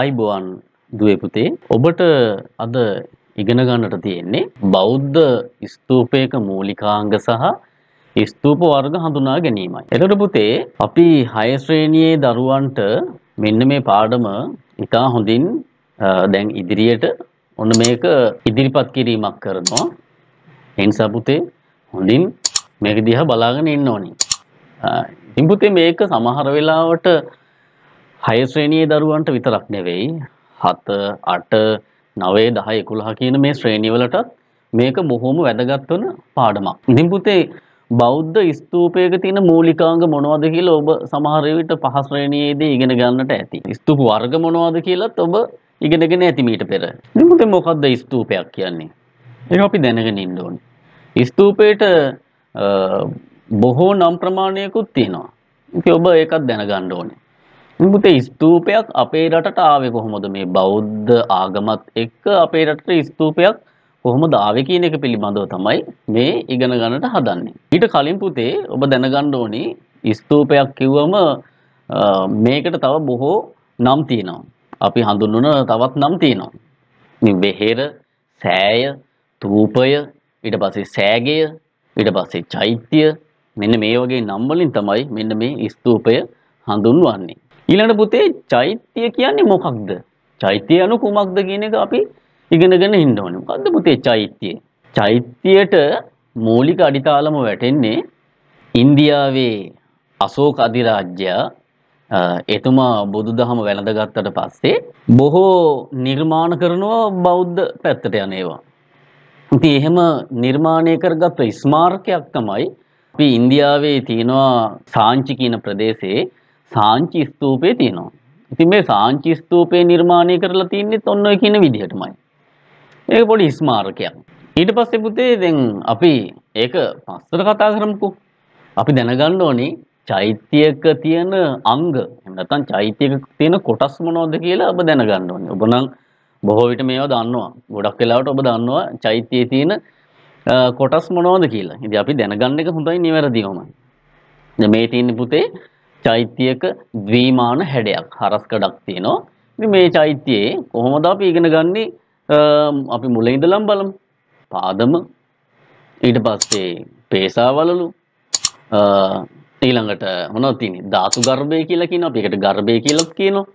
ආයිබෝවන් දුවේ පුතේ ඔබට අද ඉගෙන ගන්නට තියෙන්නේ බෞද්ධ ස්තූපයක මූලිකාංග සහ ස්තූප වර්ග හඳුනා ගැනීමයි. එතකොට පුතේ අපි 6 ශ්‍රේණියේ දරුවන්ට මෙන්න මේ පාඩම ඉතා හොඳින් දැන් ඉදිරියට ඔන්න මේක ඉදිරිපත් කිරීමක් කරනවා. ඒ නිසා පුතේ හොඳින් මේක දිහා බලාගෙන ඉන්න ඕනේ. ඉතින් පුතේ මේක සමහර වෙලාවට හයශ්‍රේණයේ දරුවන්ට විතරක් නෙවෙයි හත අට නවේ දහ එකුළහ කියන මේ ශ්‍රේණිවලටත් මේක බොහෝම වැදගත්වන පාඩමක්. දිම්පුතේ බෞද්ධ ස්තූපයක තියෙන මූලිකාංග මොනවද කියලා ඔබ සමහර විට පහශ්‍රේණියේදී ඉගෙන ගන්නට ඇති. ස්තූප වර්ග මොනවද කියලාත් ඔබ ඉගෙනගෙන ඇති මීට පෙර. දිම්පුතේ මොකද්ද ස්තූපයක් කියන්නේ? ඒක අපි දැනගෙන ඉන්න ඕනේ. ස්තූපේට බොහෝ නම් ප්‍රමාණයකුත් තියෙනවා. ඉතින් ඔබ ඒකත් දැනගන්න ඕනේ. මුත ස්තූපයක් අපේ රටට ආවේ කොහොමද මේ බෞද්ධ ආගමත් එක්ක අපේ රටට ස්තූපයක් කොහොමද ආවේ කියන එක පිළිබඳව තමයි මේ ඉගෙන ගන්නට හදන්නේ. ඊට කලින් පුතේ ඔබ දැනගන්න ඕනි ස්තූපයක් කිව්වම මේකට තව බොහෝ නම් තියෙනවා. අපි හඳුන්වන තවත් නම් තියෙනවා. මේ වෙහෙර, සෑය, තූපය, ඊට පස්සේ සෑගය, ඊට පස්සේ චෛත්‍ය මෙන්න මේ වගේ නම් වලින් තමයි මෙන්න මේ ස්තූපය හඳුන්වන්නේ. ඊළඟ පුතේ චෛත්‍ය කියන්නේ මොකක්ද? චෛත්‍ය anu කුමක්ද කියන එක අපි ඉගෙනගෙන ඉන්න ඕනේ. මොකද්ද පුතේ චෛත්‍ය? චෛත්‍යයට මූලික අඩිතාලම වැටෙන්නේ ඉන්දියාවේ අශෝක අධිරාජ්‍යයා එතුමා බුදුදහම වැළඳගත්තට පස්සේ බොහෝ නිර්මාණ කරනවා බෞද්ධ පැත්තට යන ඒවා. ඉතින් එහෙම නිර්මාණය කරගත්ත ස්මාරකයක් තමයි අපි ඉන්දියාවේ තියෙනවා සාංචි කියන ප්‍රදේශයේ සාංචි ස්තූපේ තියෙනවා. ඉතින් මේ සාංචි ස්තූපේ නිර්මාණය කරලා තින්නේ ඔන්න ඔය කියන විදිහටමයි. ඒක පොඩි ස්මාරකයක්. ඊට පස්සේ පුතේ දැන් අපි ඒක පස්සට කතා කරමුකෝ. අපි දැනගන්න ඕනේ චෛත්‍යයක තියෙන අංග එහෙම නැත්නම් චෛත්‍යයක තියෙන කොටස් මොනවද කියලා ඔබ දැනගන්න ඕනේ. ඔබ නම් බොහෝ විට මේවා දන්නවා. ගොඩක් වෙලාවට ඔබ දන්නවා චෛත්‍යයේ තියෙන කොටස් මොනවද කියලා. ඉතින් අපි දැනගන්න එක හොඳයි නිවැරදිවමයි. දැන් මේ තියෙන පුතේ චෛත්‍යයක ද්විමාන හැඩයක් හරස්කඩක් තියෙනවා. ඉතින් මේ චෛත්‍යයේ කොහොමද අපි ඉගෙන ගන්නේ? අපි මුලින් ඉඳලම බලමු. පාදම ඊට පස්සේ පේසාවලලු ඊළඟට මොනවද තියෙන්නේ? ධාතු ගර්භය කියලා කියනවා. අපි ඒකට ගර්භය කියලා කියනවා.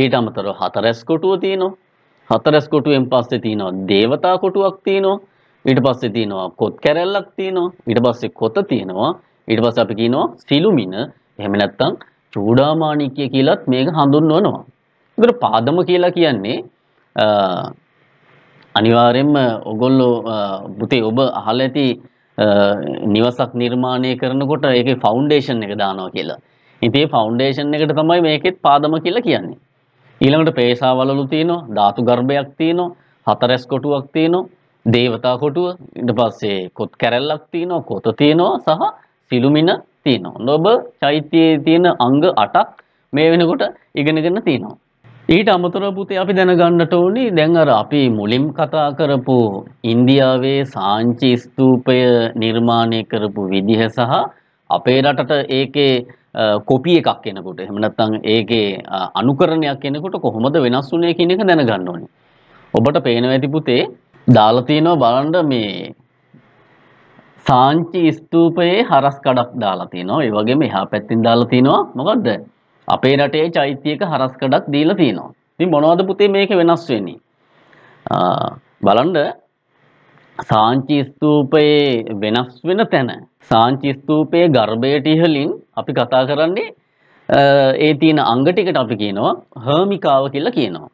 ඊට අමතරව හතරැස් කොටුව තියෙනවා. හතරැස් කොටුවෙන් පස්සේ තියෙනවා දේවතා කොටුවක් තියෙනවා. ඊට පස්සේ තියෙනවා කොත් කැරැල්ලක් තියෙනවා. ඊට පස්සේ කොත තියෙනවා. ඊට පස්සේ අපි කියනවා සිළුමින එහෙම නැත්නම් චූඩාමාණික්‍ය කියලත් මේක හඳුන්වනවා. ඒතර පාදම කියලා කියන්නේ අනිවාර්යයෙන්ම ඔගොල්ලෝ පුතේ ඔබ අහලා ඇති නිවසක් නිර්මාණය කරනකොට ඒකේ ෆවුන්ඩේෂන් එක දානවා කියලා. ඉතින් ඒ ෆවුන්ඩේෂන් එකට තමයි මේකෙත් පාදම කියලා කියන්නේ. ඊළඟට පේසාවලලු තියෙනවා, ධාතු ගර්භයක් තියෙනවා, හතරැස් කොටුවක් තියෙනවා, දේවතා කොටුව, ඊට පස්සේ කොත් කැරැල්ලක් තියෙනවා, කොත තියෙනවා සහ සිළුමිණ තියෙනවා. ලෝභ චෛත්‍යයේ තියෙන අංග 8ක් මේ වෙනකොට ඉගෙනගෙන තියෙනවා. ඊට අමතරව පුතේ අපි දැනගන්නට ඕනි දැන් අර අපි මුලින් කතා කරපු ඉන්දියාවේ සාංචි ස්තූපය නිර්මාණය කරපු විදිහ සහ අපේ රටට ඒකේ කොපි එකක් එනකොට එහෙම නැත්නම් ඒකේ අනුකරණයක් එනකොට කොහොමද වෙනස් වුනේ කියන එක දැනගන්න ඕනේ. ඔබට පේනවා ඇති පුතේ දාලා තියෙනවා බලන්න මේ සාංචි ස්තූපයේ හරස් කඩක් දාලා තියෙනවා. ඒ වගේම එහා පැත්තෙන් දාලා තියෙනවා. මොකද්ද? අපේ රටේ චෛත්‍යයක හරස් කඩක් දීලා තියෙනවා. ඉතින් මොනවද පුතේ මේක වෙනස් වෙන්නේ? බලන්න සාංචි ස්තූපයේ වෙනස් වෙන තැන සාංචි ස්තූපයේ ගර්භයට ඉහළින් අපි කතා කරන්නේ ඒ තියෙන අංග ටිකට අපි කියනවා හර්මිකාව කියලා කියනවා.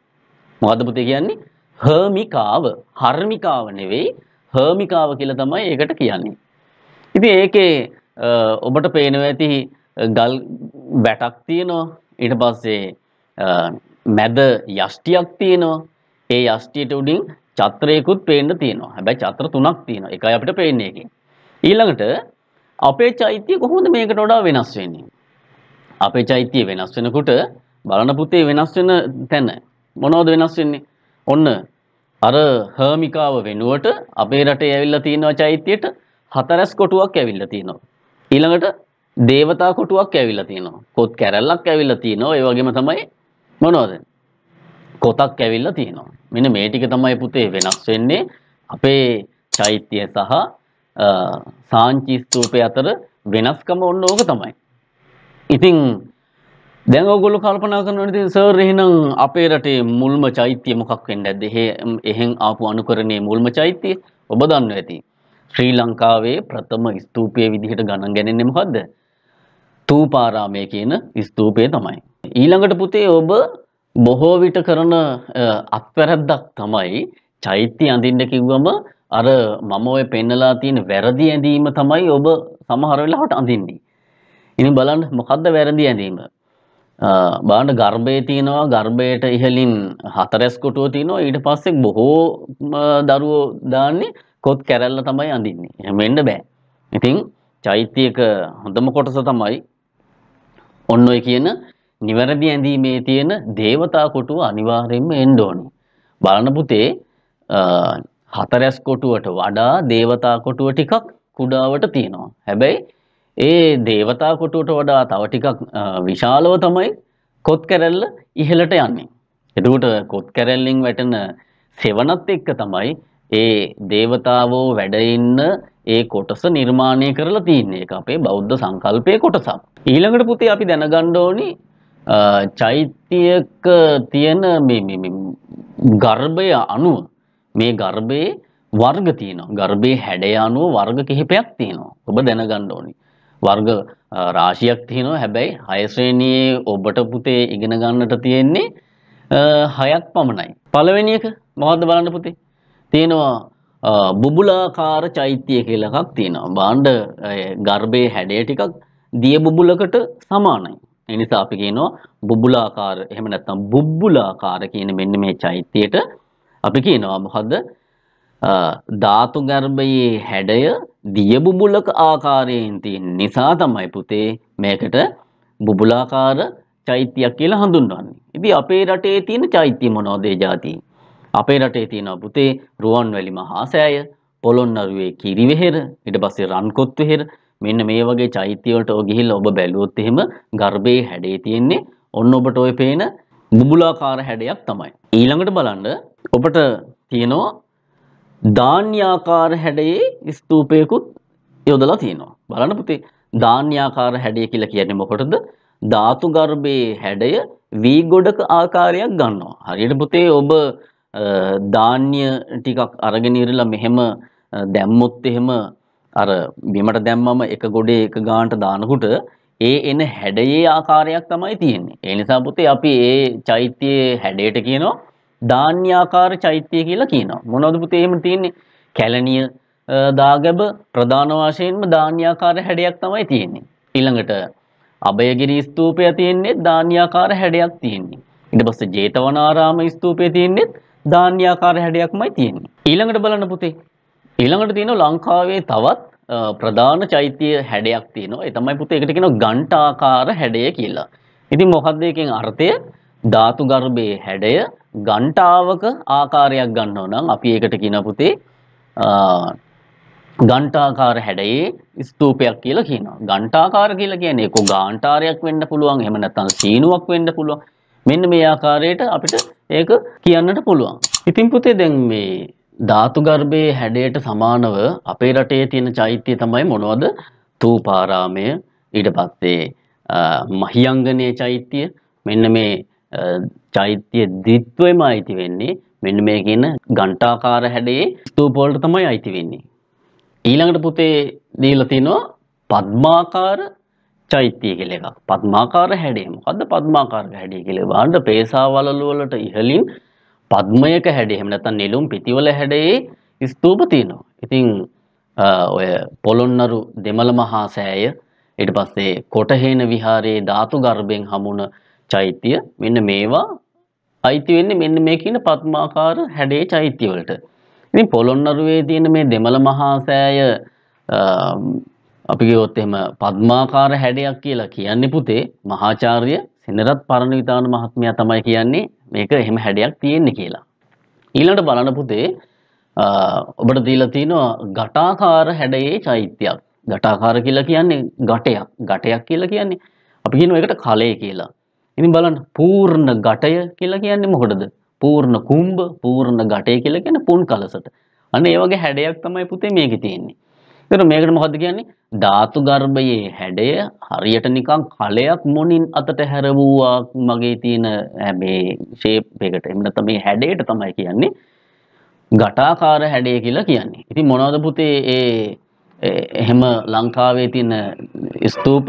මොකද්ද පුතේ කියන්නේ? හර්මිකාව, හර්මිකාව නෙවෙයි හර්මිකාව කියලා තමයි ඒකට කියන්නේ. ඉතින් ඒකේ ඔබට පේනවා ඇති ගල් වැටක් තියෙනවා ඊට පස්සේ මැද යෂ්ටියක් තියෙනවා ඒ යෂ්ටියට උඩින් චත්‍රයකුත් පේන්න තියෙනවා හැබැයි චත්‍ර තුනක් තියෙනවා එකයි අපිට පේන්නේ එකකින් ඊළඟට අපේ චෛත්‍යය කොහොමද මේකට වඩා වෙනස් වෙන්නේ අපේ චෛත්‍යය වෙනස් වෙනකොට බලන පුතේ වෙනස් වෙන තැන මොනවද වෙනස් වෙන්නේ ඔන්න අර හර්මිකාව වෙනුවට අපේ රටේ ඇවිල්ලා තියෙනවා චෛත්‍යයට හතරැස් කොටුවක් ඇවිල්ලා තියෙනවා. ඊළඟට දේවතා කොටුවක් ඇවිල්ලා තියෙනවා. කොත් කැරල්ලක් ඇවිල්ලා තියෙනවා. ඒ වගේම තමයි මොනවද? කොතක් ඇවිල්ලා තියෙනවා. මෙන්න මේ ටික තමයි පුතේ වෙනස් වෙන්නේ අපේ චෛත්‍ය සහ සාංචි ස්තූපය අතර වෙනස්කම ඔන්න ඕක තමයි. ඉතින් දැන් ඔයගොල්ලෝ කල්පනා කරනවා ඉතින් සර් එහෙනම් අපේ රටේ මුල්ම චෛත්‍ය මොකක් වෙන්නේ නැද්ද? එහෙන් ආපු අනුකරණයේ මුල්ම චෛත්‍ය ඔබ දන්නවා ඇති. ශ්‍රී ලංකාවේ ප්‍රථම ස්තූපය විදිහට ගණන් ගැනෙන්නේ මොකද්ද? තූපාරාමය කියන ස්තූපය තමයි. ඊළඟට පුතේ ඔබ බොහෝ විට කරන අත්වැරද්දක් තමයි චෛත්‍ය අඳින්න කිව්වම අර මම ඔය පෙන්නලා තියෙන වැරදි ඇඳීම තමයි ඔබ සමහර වෙලාවට අඳින්නේ. ඉතින් බලන්න මොකද්ද වැරදි ඇඳීම? බාන්න ගර්භය තියෙනවා ගර්භයට ඉහලින් හතරැස් කොටුව තියෙනවා ඊට පස්සේ බොහෝ දරුවෝ දාන්නේ කොත් කැරැල්ල තමයි අඳින්නේ. එහෙම වෙන්න බෑ. ඉතින් චෛත්‍යයක හොඳම කොටස තමයි ඔන්න ඔය කියන නිවැරදි ඇඳීමේ තියෙන දේවතා කොටුව අනිවාර්යයෙන්ම එන්න ඕනේ. බලන පුතේ හතරැස් කොටුවට වඩා දේවතා කොටුව ටිකක් කුඩාවට තියෙනවා. හැබැයි ඒ දේවතා කොටුවට වඩා තව ටිකක් විශාලව තමයි කොත් කැරැල්ල ඉහළට යන්නේ. එතකොට කොත් කැරැල්ලෙන් වැටෙන සෙවණත් එක්ක තමයි ඒ දේවතාවෝ වැඩ ඉන්න ඒ කොටස නිර්මාණය කරලා තියන්නේ එක අපේ බෞද්ධ සංකල්පය කොටසක්. ඊළඟට පුතේ අපි දැනගන්න ඕනි චෛත්‍යයක තියෙන ගර්භය අනුව මේ ගර්භයේ වර්ග තියෙනවා. ගර්භයේ හැඩය අනුව වර්ග කිහිපයක් තියෙනවා. ඔබ දැනගන්න ඕනි. වර්ග රාශියක් තියෙනවා. හැබැයි හය ශ්‍රේණියේ ඔබට පුතේ ඉගෙන ගන්නට තියෙන්නේ හයක් පමණයි. පළවෙනි එක මොකද්ද බලන්න පුතේ? තියෙනවා බුබුලාකාර චෛත්‍යය කියලා එකක් තියෙනවා. භාණ්ඩ ගර්භයේ හැඩය ටිකක් දිය බුබුලකට සමානයි. ඒ නිසා අපි කියනවා බුබුලාකාර එහෙම නැත්නම් බුබ්බුලාකාර කියන මෙන්න මේ චෛත්‍යයට අපි කියනවා මොකද්ද? ධාතු ගර්භයේ හැඩය දිය බුබුලක ආකාරයෙන් තියෙන නිසා තමයි පුතේ මේකට බුබුලාකාර චෛත්‍යයක් කියලා හඳුන්වන්නේ. ඉතින් අපේ රටේ තියෙන චෛත්‍ය මොනවද ඒ જાතියේ? අපේ රටේ තියෙනවා පුතේ රුවන්වැලි මහා සෑය, පොළොන්නරුවේ කිරිවෙහෙර, ඊට පස්සේ රන්කොත් වෙහෙර මෙන්න මේ වගේ චෛත්‍ය වලට ඔය ගිහිල්ලා ඔබ බැලුවොත් එහෙම ගර්භයේ හැඩේ තියෙන්නේ ඔන්න ඔබට ඔය පේන බුබුලාකාර හැඩයක් තමයි. ඊළඟට බලන්න ඔබට තියෙනවා ධාන්‍යාකාර හැඩයේ ස්තූපයකුත් යොදලා තියෙනවා. බලන්න පුතේ ධාන්‍යාකාර හැඩය කියලා කියන්නේ මොකටද? ධාතු ගර්භයේ හැඩය වී ගොඩක ආකාරයක් ගන්නවා. හරියට පුතේ ඔබ ධාන්‍ය ටිකක් අරගෙන ඉරලා මෙහෙම දැම්මොත් එහෙම අර බිමට දැම්මම එක ගොඩේ එක ගානට දානකොට ඒ එන හැඩයේ ආකාරයක් තමයි තියෙන්නේ. ඒ නිසා පුතේ අපි ඒ චෛත්‍යයේ හැඩයට කියනවා ධාන්‍යාකාර චෛත්‍යය කියලා කියනවා. මොනවද පුතේ එහෙම තියෙන්නේ? කැලණිය දාගැබ ප්‍රධාන වශයෙන්ම ධාන්‍යාකාර හැඩයක් තමයි තියෙන්නේ. ඊළඟට අබයගිරි ස්තූපය තියෙන්නේ ධාන්‍යාකාර හැඩයක් තියෙන්නේ. ඊට පස්සේ ජේතවනාරාම ස්තූපය තියෙන්නේ ධාන්‍යාකාර හැඩයක්මයි තියෙන්නේ. ඊළඟට බලන්න පුතේ. ඊළඟට තියෙනවා ලංකාවේ තවත් ප්‍රධාන චෛත්‍ය හැඩයක් තියෙනවා. ඒ තමයි පුතේ ඒකට කියනවා ඝණ්ඨාකාර හැඩය කියලා. ඉතින් මොකද්ද එකෙන් අර්ථය? ධාතු ගර්භයේ හැඩය ඝණ්ඨාවක ආකාරයක් ගන්නවා නම් අපි ඒකට කියන පුතේ ගණ්ඨාකාර හැඩයේ ස්තූපයක් කියලා කියනවා. ගණ්ඨාකාර කියලා කියන්නේ කො ගාන්ටාරයක් වෙන්න පුළුවන්, එහෙම නැත්නම් සීනුවක් වෙන්න පුළුවන්. මෙන්න මේ ආකාරයට අපිට ඒක කියන්නට පුළුවන්. ඉතින් පුතේ දැන් මේ ධාතු ගර්භයේ හැඩයට සමානව අපේ රටේ තියෙන චෛත්‍ය තමයි මොනවද? තූපාරාමය ඊට පස්සේ මහියංගනේ චෛත්‍ය මෙන්න මේ චෛත්‍ය ද්විත්වෙම අයිති වෙන්නේ මෙන්න මේ කියන ඝණ්ඨාකාර හැඩයේ ස්තූප වලට තමයි අයිති වෙන්නේ. ඊළඟට පුතේ දීලා තිනවා පద్මාකාර චෛත්‍යය කියල එකක් පත්මාකාර හැඩේම අද පත්මාකාරක හැඩිය කියල වාන්ඩ පේසාවලලුවලට ඉහලින් පද්මයක හැඩේම නැත නිලුම් පිතිවල හැඩේ ස්තූපතියනවා ඉතිං ඔය පොළොන්නරු දෙමළ මහා සෑය ඉට පස්සේ කොටහේන විහාරයේ ධාතු ගර්භයෙන් හමුණ චෛත්‍යය මෙන්න මේවා අයිතිවෙන්නේ මෙන්න මේ කියන පත්මාකාර හැඩේ චෛත්‍යවලට ඉතින් පොළොන්නරුවේ තියෙන මේ දෙමළ මහා සෑය අපි ගියොත් එහෙම පద్මාකාර හැඩයක් කියලා කියන්නේ පුතේ මහාචාර්ය සෙනරත් පරණවිතාන මහත්මයා තමයි කියන්නේ මේක එහෙම හැඩයක් තියෙන්නේ කියලා. ඊළඟට බලන්න පුතේ ඔබට දීලා තිනවා ඝටාකාර හැඩයේ චෛත්‍යයක්. ඝටාකාර කියලා කියන්නේ ඝටයක්. ඝටයක් කියලා කියන්නේ අපි කියනවා ඒකට කලය කියලා. ඉතින් බලන්න පූර්ණ ඝටය කියලා කියන්නේ මොකටද? පූර්ණ කුම්භ, පූර්ණ ඝටය කියලා කියන්නේ පුන් කලසට. අන්න ඒ වගේ හැඩයක් තමයි පුතේ මේකේ තියෙන්නේ. එතකොට මේකට මොකද්ද කියන්නේ? ධාතු ගර්භයේ හැඩය හරියට නිකන් කලයක් මොනින් අතට හැරවුවා මගේ තියෙන මේ shape එකට. එහෙම නැත්නම් මේ හැඩයට තමයි කියන්නේ ඝටාකාර හැඩය කියලා කියන්නේ. ඉතින් මොනවද පුතේ ඒ එහෙම ලංකාවේ තියෙන ස්තූප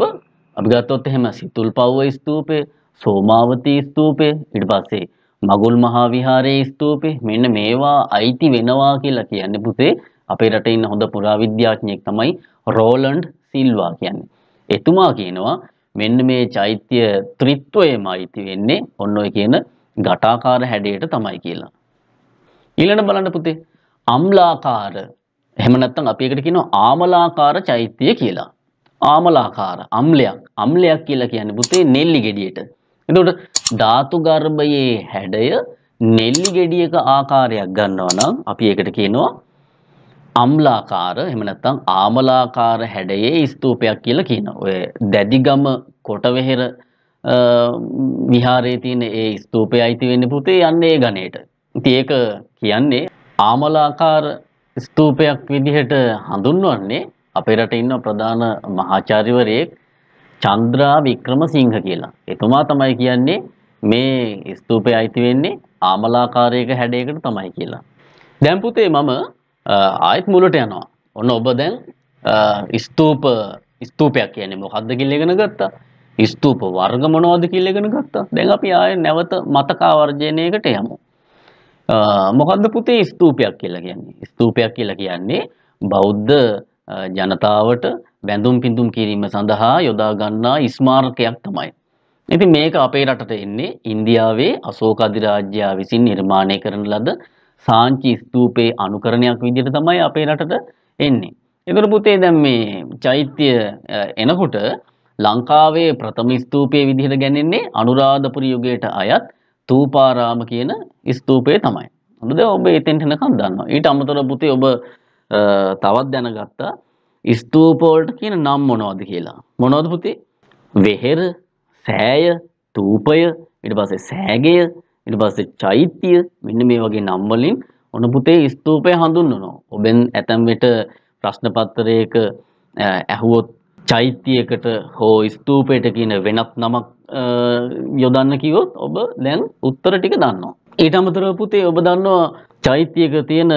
අපි ගත්තොත් එහෙම සිතුල්පව්ව ස්තූපේ, සෝමාවතී ස්තූපේ, ඊට පස්සේ මගුල් මහා විහාරයේ ස්තූපේ මෙන්න මේවා අයිති වෙනවා කියලා කියන්නේ පුතේ අපේ රටේ ඉන්න හොඳ පුරාවිද්‍යාඥයෙක් තමයි රෝලන්ඩ් සිල්වා කියන්නේ. එතුමා කියනවා මෙන්න මේ චෛත්‍ය ත්‍රිත්වයම අයිති වෙන්නේ ඔන්න ඔය කියන ඝටාකාර හැඩයට තමයි කියලා. ඊළඟ බලන්න පුතේ අම්ලාකාර එහෙම නැත්නම් අපි එකට කියනවා ආමලාකාර චෛත්‍ය කියලා. ආමලාකාර අම්ලයක් අම්ලයක් කියලා කියන්නේ පුතේ නෙල්ලි ගෙඩියට. එතකොට ධාතු ගර්භයේ හැඩය නෙල්ලි ගෙඩියක ආකාරයක් ගන්නවා නම් අපි ඒකට කියනවා අම්ලාකාර එහෙම නැත්නම් ආමලාකාර හැඩයේ ස්තූපයක් කියලා කියනවා. ඔය දැඩිගම කොටවෙහෙර විහාරයේ තියෙන ඒ ස්තූපය අයිති වෙන්නේ පුතේ යන්නේ ඒ ගණේට. ඉතින් ඒක කියන්නේ ආමලාකාර ස්තූපයක් විදිහට හඳුන්වන්නේ අපේ රටේ ඉන්න ප්‍රධාන මහාචාර්යවරයෙක් චන්ද්‍රා වික්‍රමසිංහ කියලා. එතුමා තමයි කියන්නේ මේ ස්තූපය අයිති වෙන්නේ ආමලාකාරයක හැඩයකට තමයි කියලා. දැන් පුතේ මම ආයත් මුලට යනවා. ඔන්න ඔබ දැන් ස්තූප ස්තූපයක් කියන්නේ මොකද්ද කියලා ඉගෙන ගත්තා. ස්තූප වර්ග මොනවද කියලා ඉගෙන ගත්තා. දැන් අපි ආයේ නැවත මතකාවර්ජනයකට යමු. මොකද්ද පුතේ ස්තූපයක් කියලා කියන්නේ? ස්තූපයක් කියලා කියන්නේ බෞද්ධ ජනතාවට බැඳුම් පිඳුම් කිරීම සඳහා යොදා ගන්නා ස්මාරකයක් තමයි. ඉතින් මේක අපේ රටට එන්නේ ඉන්දියාවේ අශෝක අධිරාජ්‍යය විසින් නිර්මාණය කරන ලද සාංචි ස්තූපයේ අනුකරණයක් විදිහට තමයි අපේ රටට එන්නේ. එතකොට පුතේ දැන් මේ චෛත්‍ය එනකොට ලංකාවේ ප්‍රථම ස්තූපයේ විදිහට ගන්නේ අනුරාධපුර යුගයට අයත් තූපාරාම කියන ස්තූපය තමයි. හොඳද? ඔබ එතෙන්ට එනකන් දන්නවා. ඊට අමතරව පුතේ ඔබ තවත් දැනගත්තා ස්තූප වලට කියන නම් මොනවද කියලා. මොනවද පුතේ? වෙහෙර, සෑය, තූපය, ඊට පස්සේ සෑගය, ඊට පස්සේ චෛත්‍ය මෙන්න මේ වගේ නම් වලින් ඔන්න පුතේ ස්තූපය හඳුන්වනවා. ඔබෙන් ඇතැම් විට ප්‍රශ්න පත්‍රයක ඇහුවොත් චෛත්‍යයකට හෝ ස්තූපයට කියන වෙනත් නමක් යොදන්න කිව්වොත් ඔබ දැන් උත්තර ටික දන්නවා. ඊට අමතරව පුතේ ඔබ දන්නවා චෛත්‍යයක තියෙන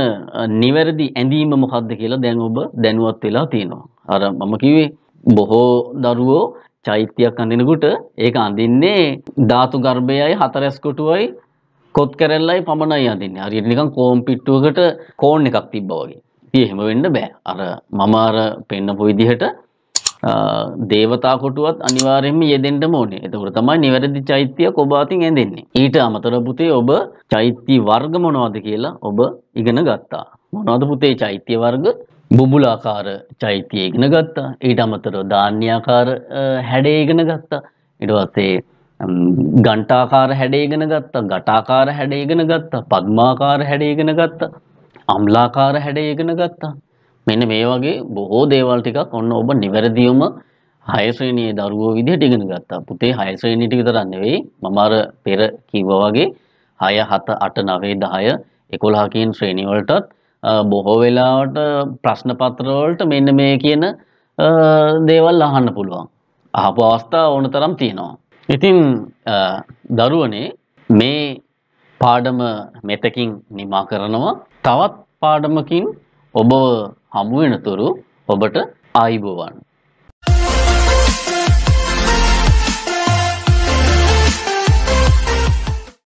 නිවැරදි ඇඳීම මොකක්ද කියලා දැන් ඔබ දැනුවත් වෙලා තියෙනවා. අර මම කිව්වේ බොහෝ දරුවෝ චෛත්‍යයක් අඳිනකොට ඒක අඳින්නේ ධාතු ගර්භයයි හතරැස් කොටුවයි කොත් කැරල්ලයි පමණයි අඳින්නේ. හරියට නිකන් කෝම් පිට්ටුවකට කෝන් එකක් තිබ්බා වගේ. ඉතින් එහෙම වෙන්න බෑ. අර මම අර පෙන්නපු විදිහට දේවතා කොටුවත් අනිවාර්යයෙන්ම යෙදෙන්නම ඕනේ. එතකොට තමයි නිවැරදි චෛත්‍ය ඔබ අතින් ඇඳෙන්නේ. ඊට අමතරව පුතේ ඔබ චෛත්‍ය වර්ග මොනවද කියලා ඔබ ඉගෙන ගත්තා. මොනවද පුතේ චෛත්‍ය වර්ග? බුබුලාකාර චෛත්‍යය ඉගෙන ගත්තා ඊට අමතරව ධාන්‍යාකාර හැඩය ඉගෙන ගත්තා ඊට පස්සේ ඝණ්ඨාකාර හැඩය ඉගෙන ගත්තා ඝටාකාර හැඩය ඉගෙන ගත්තා පද්මාකාර හැඩය ඉගෙන ගත්තා අම්ලාකාර හැඩය ඉගෙන ගත්තා මෙන්න මේ වගේ බොහෝ දේවල් ටිකක් ඔන්න ඔබ නිවැරදිවම හය ශ්‍රේණියේ දරුවෝ විදිහට ඉගෙන ගත්තා පුතේ හය ශ්‍රේණියට විතරක් නෙවෙයි මම අර පෙර කිව්වා වගේ 6 7 8 9 10 11 කියන ශ්‍රේණිය වලටත් බොහෝ වෙලාවට ප්‍රශ්න පත්‍රවලට මෙන්න මේ කියන දේවල් අහන්න පුළුවන්. අහපු අවස්ථා ඕන තරම් තියෙනවා. ඉතින් දරුවනේ මේ පාඩම මෙතකින් නිමා කරනවා තවත් පාඩමකින් ඔබ හමුවෙනතුරු ඔබට ආයිබෝවන්.